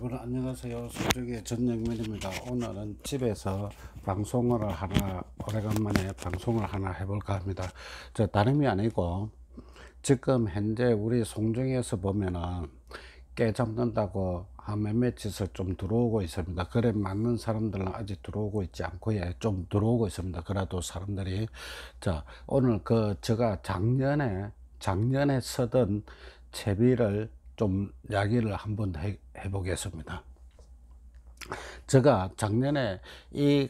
여러분 안녕하세요 수족의 전영민입니다 오늘은 집에서 방송을 하나 오래간만에 방송을 하나 해볼까 합니다 저 다름이 아니고 지금 현재 우리 송정에서 보면은 깨 잡는다고 한 몇몇 짓을 좀 들어오고 있습니다 그래 맞는 사람들은 아직 들어오고 있지 않고 요좀 예, 들어오고 있습니다 그래도 사람들이 자 오늘 그 제가 작년에 작년에 쓰던 채비를 좀 이야기를 한 번 해, 보겠습니다 제가 작년에 이,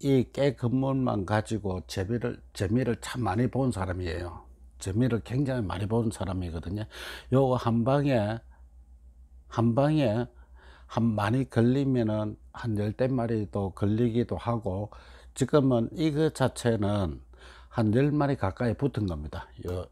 이깨 건물만 가지고 재미를, 재미를 참 많이 본 사람이에요. 재미를 굉장히 많이 본 사람이거든요. 요거 한 방에, 한 방에 한 많이 걸리면은 한 열댓 마리도 걸리기도 하고 지금은 이거 그 자체는 한 열마리 가까이 붙은 겁니다. 요,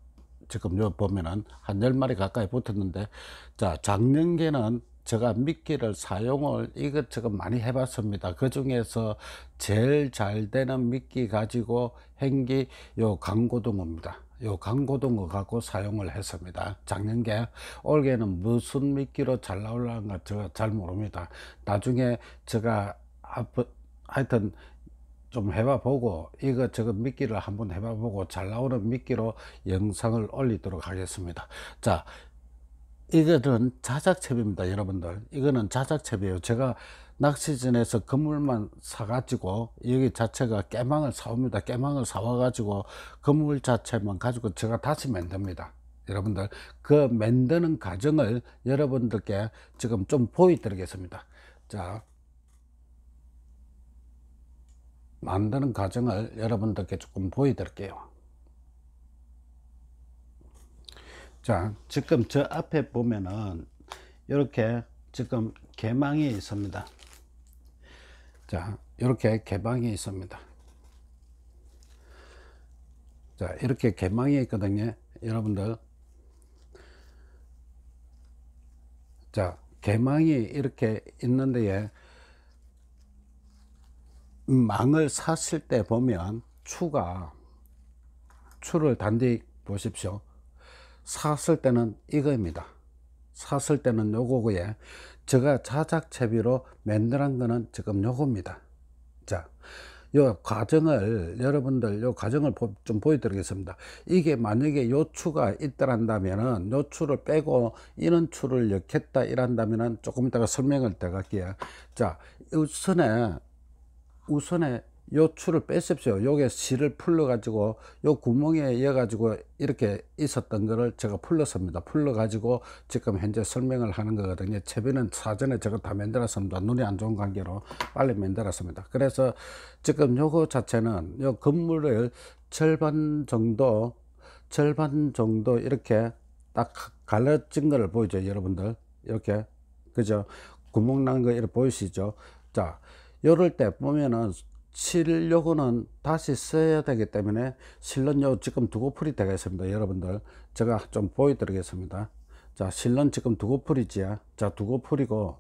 지금 요 보면은 한 열마리 가까이 붙었는데 자 작년개는 제가 미끼를 사용을 이것저것 많이 해봤습니다. 그 중에서 제일 잘 되는 미끼 가지고 행기 요 강고등어입니다. 요 강고등어 갖고 사용을 했습니다. 작년에 올해는 무슨 미끼로 잘 나올란가 제가 잘 모릅니다. 나중에 제가 하여튼 좀 해봐 보고 이것저것 미끼를 한번 해봐 보고 잘 나오는 미끼로 영상을 올리도록 하겠습니다 자 이거는 자작채비입니다 여러분들 이거는 자작채비에요 제가 낚시전에서 건물만 사가지고 여기 자체가 깨망을 사옵니다 깨망을 사와가지고 건물 자체만 가지고 제가 다시 만듭니다 여러분들 그 만드는 과정을 여러분들께 지금 좀 보여드리겠습니다 자 만드는 과정을 여러분들께 조금 보여드릴게요 자 지금 저 앞에 보면은 이렇게 지금 개망이 있습니다 자 이렇게 개방이 있습니다 자 이렇게 개망이 있거든요 여러분들 자 개망이 이렇게 있는데에 망을 샀을 때 보면 추가 추를 단디 보십시오 샀을 때는 이거입니다 샀을 때는 요거고요 제가 자작채비로 만들한 거는 지금 요겁니다 자, 요 과정을 여러분들 요 과정을 좀 보여드리겠습니다 이게 만약에 요 추가 있다란다면은요 추를 빼고 이런 추를 이렇게 했다 이란다면은 조금 이따가 설명을 들어갈게요 자 우선에 우선에 요 추를 뺐었어요. 요게 실을 풀러 가지고 요 구멍에 이어 가지고 이렇게 있었던 거를 제가 풀렀습니다. 풀러 가지고 지금 현재 설명을 하는 거거든요. 채비는 사전에 제가 다 만들었습니다. 눈이 안 좋은 관계로 빨리 만들었습니다. 그래서 지금 요거 자체는 요 건물을 절반 정도 절반 정도 이렇게 딱 갈라진 거를 보이죠, 여러분들. 이렇게 그죠? 구멍 난 거 이렇게 보이시죠? 자, 요럴때 보면은 실요구는 다시 써야 되기 때문에 실론 요 지금 두고풀이 되겠습니다 여러분들 제가 좀 보여드리겠습니다 자 실론 지금 두고풀이지요 자 두고풀이고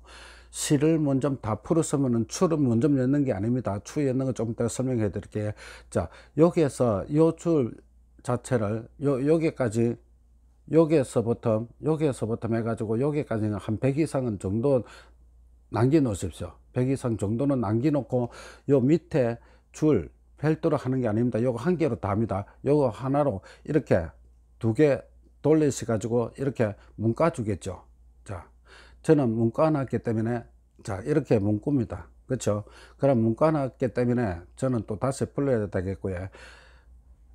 실을 먼저 다 풀었으면은 추를 먼저 넣는 게 아닙니다 추 넣는 거좀 이따 설명해 드릴게요 자 여기에서 요 줄 자체를 요 여기까지 여기에서부터 여기에서부터 해가지고 여기까지는 한 100 이상은 정도 남겨 놓으십시오 0기선 정도는 남겨 놓고 요 밑에 줄 별도로 하는 게 아닙니다 요거 한 개로 답니다 요거 하나로 이렇게 두 개돌리셔 가지고 이렇게 문과 주겠죠 자 저는 문가 났기 때문에 자 이렇게 문구입니다 그렇죠 그럼 문가 났기 때문에 저는 또 다시 불러야 되겠고요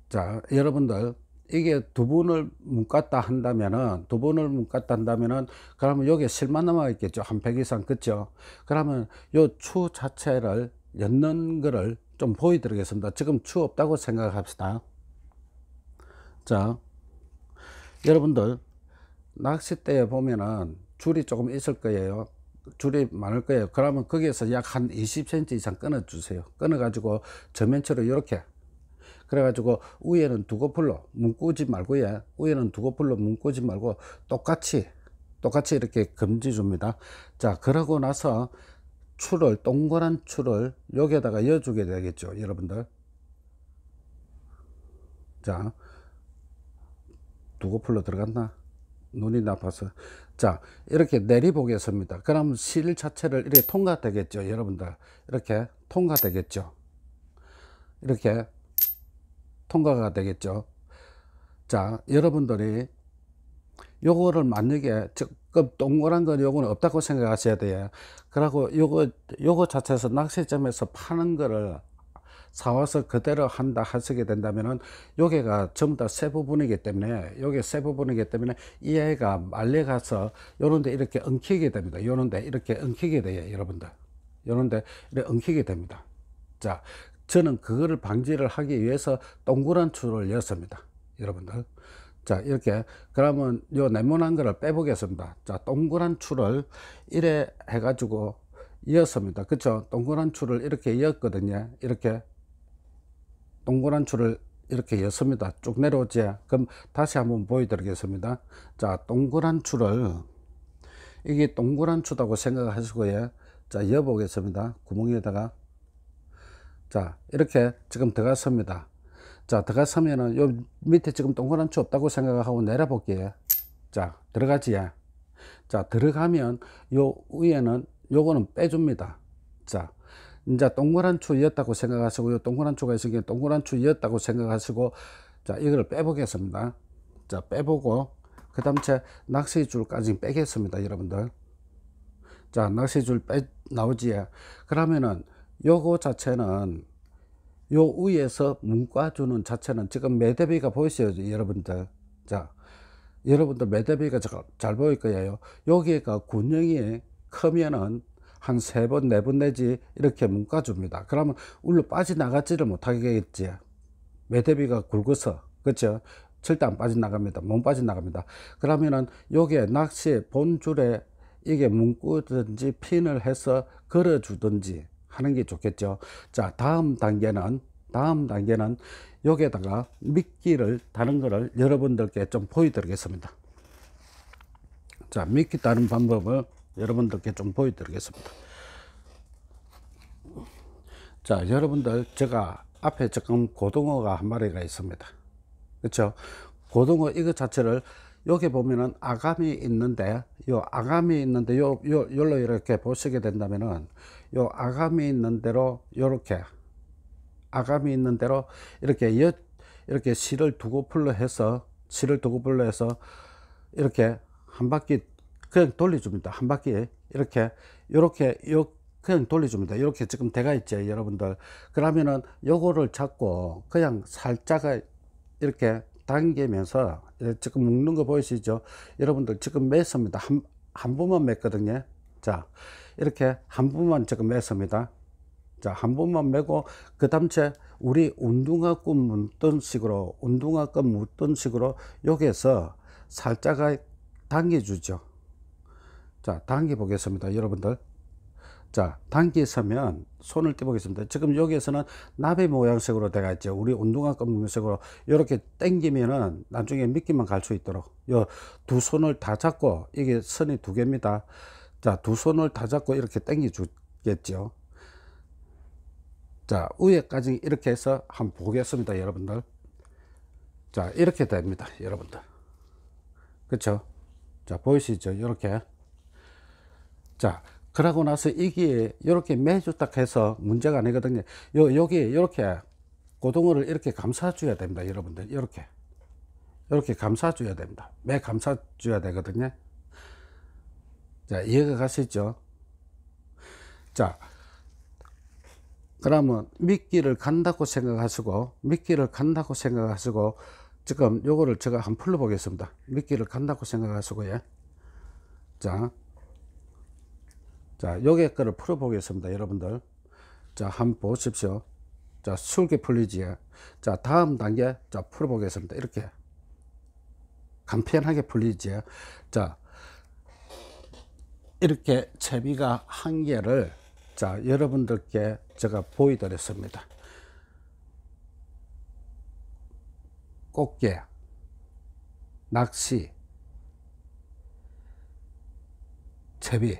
자 여러분들 이게 두분을 묶었다 한다면은 두분을 묶었다 한다면은 그러면 여기에 실만 남아 있겠죠 한 100 이상 그죠 그러면 요 추 자체를 엮는 거를 좀 보여드리겠습니다 지금 추 없다고 생각합시다 자 여러분들 낚싯대에 보면은 줄이 조금 있을 거예요 줄이 많을 거예요 그러면 거기에서 약 한 20cm 이상 끊어 주세요 끊어 가지고 저면체로 이렇게 그래가지고 위에는 두꺼풀로 문구지 말고예 위에는 두꺼풀로 문구지 말고 똑같이 똑같이 이렇게 금지 줍니다. 자 그러고 나서 추를 동그란 추를 여기에다가 여주게 되겠죠 여러분들 자두꺼풀로 들어갔나 눈이 나빠서 자 이렇게 내리보겠습니다 그럼 실 자체를 이렇게 통과되겠죠 여러분들 이렇게 통과되겠죠 이렇게 통과가 되겠죠 자 여러분들이 요거를 만약에 조금 동그란 건 요거는 없다고 생각하셔야 돼요 그리고 요거 요거 자체에서 낚시점에서 파는 거를 사와서 그대로 한다 하시게 된다면은 요게가 전부 다새 부분이기 때문에 요게 새 부분이기 때문에 이 애가 말려가서 요런데 이렇게 엉키게 됩니다 요런데 이렇게 엉키게 돼요 여러분들 요런데 이렇게 엉키게 됩니다 자 저는 그거를 방지를 하기 위해서 동그란 줄을 였습니다 여러분들 자 이렇게 그러면 요 네모난 거를 빼보겠습니다 자 동그란 줄을 이래 해 가지고 이었습니다 그쵸 동그란 줄을 이렇게 이었거든요 이렇게 동그란 줄을 이렇게 이었습니다 쭉 내려오지 그럼 다시 한번 보여드리겠습니다 자 동그란 줄을 이게 동그란 줄이라고 생각하시고요 자 이어 보겠습니다 구멍에다가 자 이렇게 지금 들어갔습니다 자들어갔으면은요 밑에 지금 동그란 추 없다고 생각하고 내려볼게요 자 들어가지 자 들어가면 요 위에는 요거는 빼줍니다 자 이제 동그란 추였다고 생각하시고 요 동그란 추가 있으니 동그란 추였다고 생각하시고 자이거를 빼보겠습니다 자 빼보고 그 다음 에 낚시줄까지 빼겠습니다 여러분들 자 낚시줄 빼 나오지 그러면은 요거 자체는 요 위에서 문과주는 자체는 지금 매대비가 보이세요 여러분들 자 여러분들 매대비가 잘 보일 거예요 여기가 군형이 크면은 한 세번네번 네 내지 이렇게 문과줍니다 그러면 울로 빠져나가지를 못하겠지 매대비가 굵어서 그렇죠 절대 안 빠져나갑니다 못 빠져나갑니다 그러면은 요게 낚시 본줄에 이게 문구든지 핀을 해서 걸어주든지 하는 게 좋겠죠. 자, 다음 단계는 다음 단계는 여기에다가 미끼를 다는 것을 여러분들께 좀 보여드리겠습니다. 자, 미끼 다는 방법을 여러분들께 좀 보여드리겠습니다. 자, 여러분들 제가 앞에 조금 고등어가 한 마리가 있습니다. 그렇죠? 고등어 이거 자체를 여기 보면은 아감이 있는데 요 아감이 있는데 요, 요 열로 이렇게 보시게 된다면은 요 아감이 있는 대로 요렇게 아감이 있는 대로 이렇게 여, 이렇게 실을 두고 풀로 해서 실을 두고 풀로 해서 이렇게 한 바퀴 그냥 돌려줍니다 한 바퀴 이렇게 요렇게 요 그냥 돌려줍니다 이렇게 지금 대가 있죠 여러분들 그러면은 요거를 잡고 그냥 살짝 이렇게 당기면서 예, 지금 묶는 거 보이시죠? 여러분들 지금 맸습니다. 한, 한 번만 맸거든요. 자, 이렇게 한 번만 지금 맸습니다. 자, 한 번만 매고 그 다음에 우리 운동화끈 묶던 식으로 운동화끈 묶던 식으로 여기에서 살짝 당겨주죠. 자, 당겨 보겠습니다. 여러분들. 자, 단기서면 손을 떼보겠습니다. 지금 여기에서는 나비 모양색으로 돼가 있죠. 우리 운동화 검은색으로 이렇게 당기면은 나중에 미끼만 갈 수 있도록 요두 손을 다 잡고 이게 선이 두 개입니다. 자, 두 손을 다 잡고 이렇게 당겨 주겠죠. 자, 위에까지 이렇게 해서 한번 보겠습니다, 여러분들. 자, 이렇게 됩니다, 여러분들. 그쵸 자, 보이시죠? 이렇게. 자, 그러고 나서 이게 이렇게 매주 딱 해서 문제가 아니거든요. 요, 여기 이렇게 고등어를 이렇게 감싸줘야 됩니다. 여러분들. 이렇게. 이렇게 감싸줘야 됩니다. 매 감싸줘야 되거든요. 자, 이해가 가시죠? 자, 그러면 미끼를 간다고 생각하시고, 미끼를 간다고 생각하시고, 지금 요거를 제가 한번 풀러 보겠습니다. 미끼를 간다고 생각하시고, 예. 자, 자, 요게 거를 풀어보겠습니다. 여러분들. 자, 한번 보십시오. 자, 술기 풀리지 자, 다음 단계. 자, 풀어보겠습니다. 이렇게. 간편하게 풀리지에. 자, 이렇게 채비가 한 개를 자, 여러분들께 제가 보여드렸습니다. 꽃게, 낚시, 채비,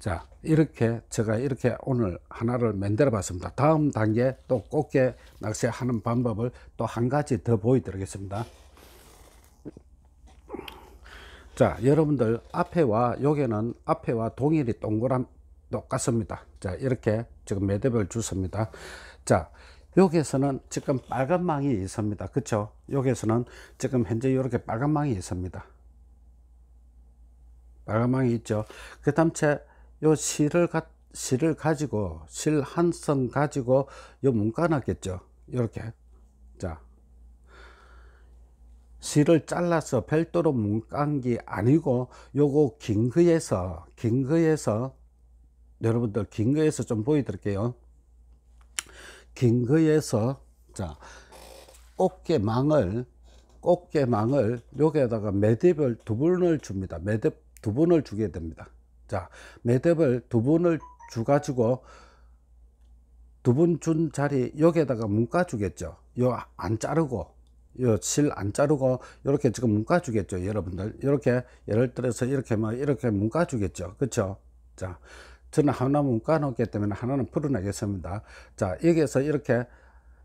자 이렇게 제가 이렇게 오늘 하나를 만들어 봤습니다 다음 단계 또 꽃게 낚시하는 방법을 또 한 가지 더 보여드리겠습니다 자 여러분들 앞에와 여기는 앞에와 동일이 동그란 똑같습니다 자 이렇게 지금 매듭을 주습니다 었자 여기에서는 지금 빨간 망이 있습니다 그쵸 여기에서는 지금 현재 이렇게 빨간 망이 있습니다 빨간 망이 있죠 그 다음에 요 실을 가, 실을 가지고 실한성 가지고 요 문간았겠죠. 이렇게 자 실을 잘라서 별도로 문간 게 아니고 요거 긴 거에서 긴 거에서 여러분들 긴 거에서 좀 보여드릴게요. 긴 거에서 자 꽃게망을 꽃게망을 여기에다가 매듭을 두 분을 줍니다. 매듭 두 분을 주게 됩니다. 자, 매듭을 두 분을 주 가지고 두 분 준 자리 여기에다가 문가 주겠죠. 요 안 자르고 요 실 안 자르고 이렇게 지금 문가 주겠죠, 여러분들. 이렇게 예를 들어서 이렇게 뭐 이렇게 문가 주겠죠. 그쵸 자. 저는 하나 문가 놓기 때문에 하나는 풀어내겠습니다. 자, 여기에서 이렇게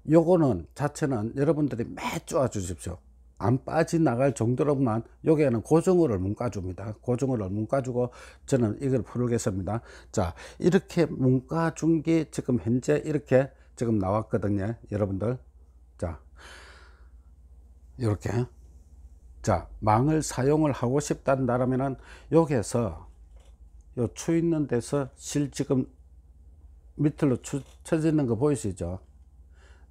요거는 자체는 여러분들이 매주와 주십시오. 안 빠져나갈 정도로만 여기에는 고정어를 문가줍니다. 고정어를 문가주고 저는 이걸 풀겠습니다. 자 이렇게 문가준 게 지금 현재 이렇게 지금 나왔거든요. 여러분들 자 이렇게 자 망을 사용을 하고 싶다는라면은 여기에서 요추 있는 데서 실 지금 밑으로 추, 쳐지는 거 보이시죠?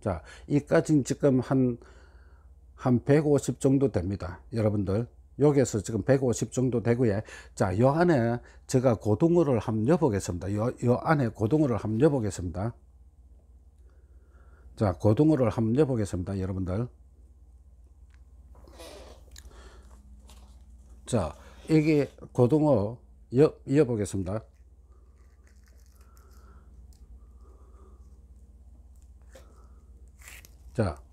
자이까진 지금 한 한150 정도 됩니다 여러분들 여기에서 지금 150 정도 되고요 자요 안에 제가 고등어를 한번 넣어 보겠습니다 요, 요 안에 고등어를 한번 넣어 보겠습니다 자 고등어를 한번 넣어 보겠습니다 여러분들 자 이게 고등어 여, 이어 보겠습니다 자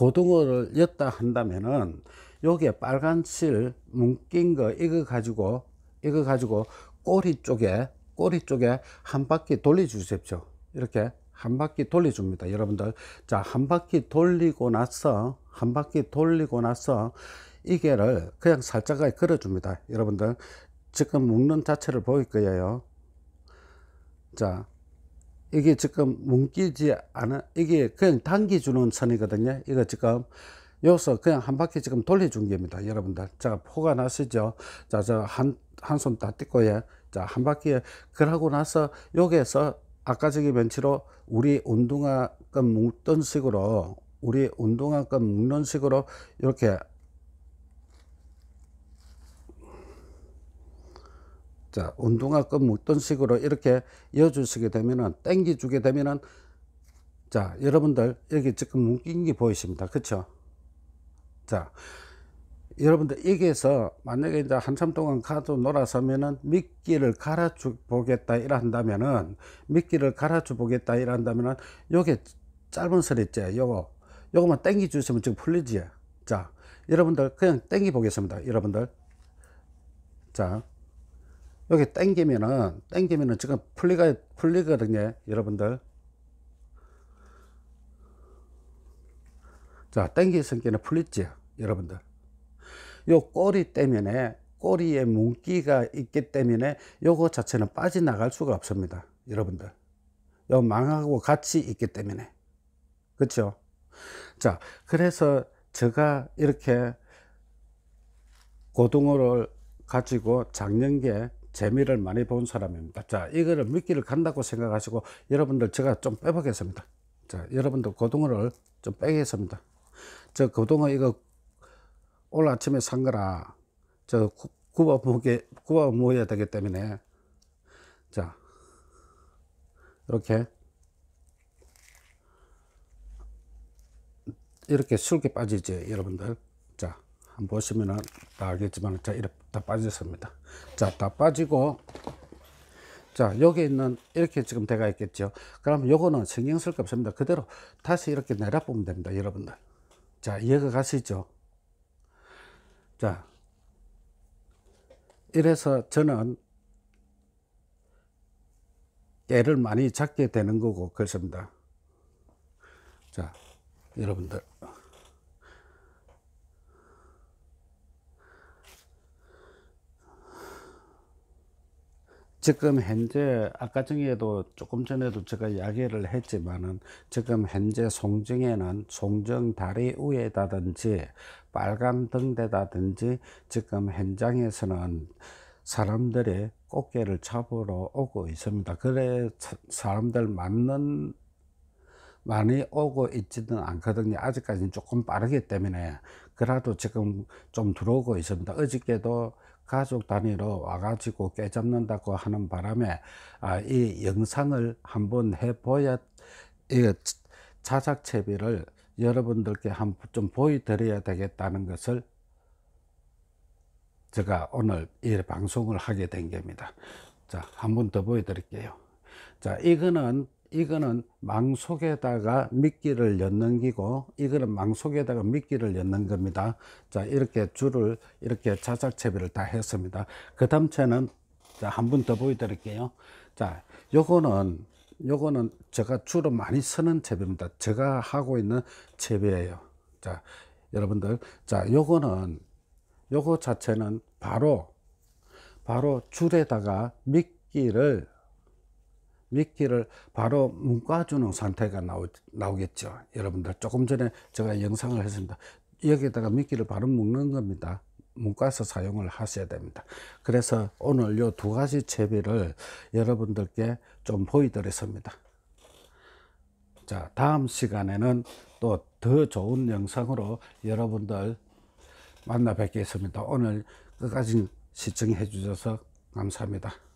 고등어를 였다 한다면은 여기에 빨간 실 뭉낀 거 이거 가지고 이거 가지고 꼬리 쪽에 꼬리 쪽에 한 바퀴 돌려 주십시오 이렇게 한 바퀴 돌려 줍니다 여러분들 자한 바퀴 돌리고 나서 한 바퀴 돌리고 나서 이게를 그냥 살짝가게 걸어 줍니다 여러분들 지금 묶는 자체를 보일 거예요 자 이게 지금 뭉기지 않아 이게 그냥 당기주는 선이거든요 이거 지금 여기서 그냥 한 바퀴 지금 돌려준 겁니다 여러분들 자 포가 나시죠 자저 한 한손다 뜯고요 예. 자한 바퀴에 그러고 나서 여기에서 아까 저기 벤치로 우리 운동화끈 묶던 식으로 우리 운동화끈 묶는 식으로 이렇게 자, 운동화끈 묶던 뭐 식으로 이렇게 이어주시게 되면은, 땡기주게 되면은, 자, 여러분들, 여기 지금 묶인 게 보이십니다. 그쵸? 자, 여러분들, 여기에서 만약에 이제 한참 동안 가도 놀아서면은, 미끼를 갈아주 보겠다, 이란다면은, 미끼를 갈아주 보겠다, 이란다면은, 요게 짧은 설 있지? 요거, 요거만 땡기주시면 지금 풀리지? 자, 여러분들, 그냥 땡기 보겠습니다. 여러분들. 자, 여기 땡기면은 땡기면은 지금 풀리가 풀리거든요 여러분들 자 땡기성기는 풀리지 여러분들 요 꼬리 때문에 꼬리에 뭉기가 있기 때문에 요거 자체는 빠져나갈 수가 없습니다 여러분들 요 망하고 같이 있기 때문에 그렇죠 자 그래서 제가 이렇게 고등어를 가지고 작년에 재미를 많이 본 사람입니다. 자, 이거를 미끼를 간다고 생각하시고 여러분들 제가 좀 빼보겠습니다. 자, 여러분들 고등어를 좀 빼겠습니다. 저 고등어 이거 오늘 아침에 산 거라 저 구워 먹게 구워 먹어야 되기 때문에 자 이렇게 이렇게 술게 빠지지 여러분들 자 한번 보시면은 다 알겠지만 자 이렇게 다 빠졌습니다 자다 빠지고 자 여기 있는 이렇게 지금 대가 있겠죠 그럼 요거는 신경 쓸게 없습니다 그대로 다시 이렇게 내려 보면 됩니다 여러분들 자 이해가 가시죠 자 이래서 저는 깨를 많이 잡게 되는 거고 그렇습니다 자 여러분들 지금 현재 아까 전에도 조금 전에도 제가 이야기를 했지만은 지금 현재 송정에는 송정 다리 위에다든지 빨간 등대다든지 지금 현장에서는 사람들의 꽃게를 잡으러 오고 있습니다. 그래 사람들 맞는 많이 오고 있지는 않거든요. 아직까지는 조금 빠르기 때문에 그래도 지금 좀 들어오고 있습니다. 어저께도 가족 단위로 와가지고 깨잡는다고 하는 바람에 아, 이 영상을 한번 해보야 이 자작채비를 여러분들께 한번좀 보여드려야 되겠다는 것을 제가 오늘 이 방송을 하게 된 겁니다. 자, 한번더 보여드릴게요. 자, 이거는 이거는 망 속에다가 미끼를 엮는 기고 이거는 망 속에다가 미끼를 엮는 겁니다 자 이렇게 줄을 이렇게 자작채비를 다 했습니다 그 다음 채는 자한 번 더 보여드릴게요 자 요거는 요거는 제가 주로 많이 쓰는 채비입니다 제가 하고 있는 채비예요 자 여러분들 자 요거는 요거 자체는 바로 바로 줄에다가 미끼를 미끼를 바로 묶어주는 상태가 나오, 나오겠죠 여러분들 조금 전에 제가 영상을 했습니다 여기에다가 미끼를 바로 묶는 겁니다 묶어서 사용을 하셔야 됩니다 그래서 오늘 요 두 가지 채비를 여러분들께 좀 보여드렸습니다 자 다음 시간에는 또 더 좋은 영상으로 여러분들 만나 뵙겠습니다 오늘 끝까지 시청해 주셔서 감사합니다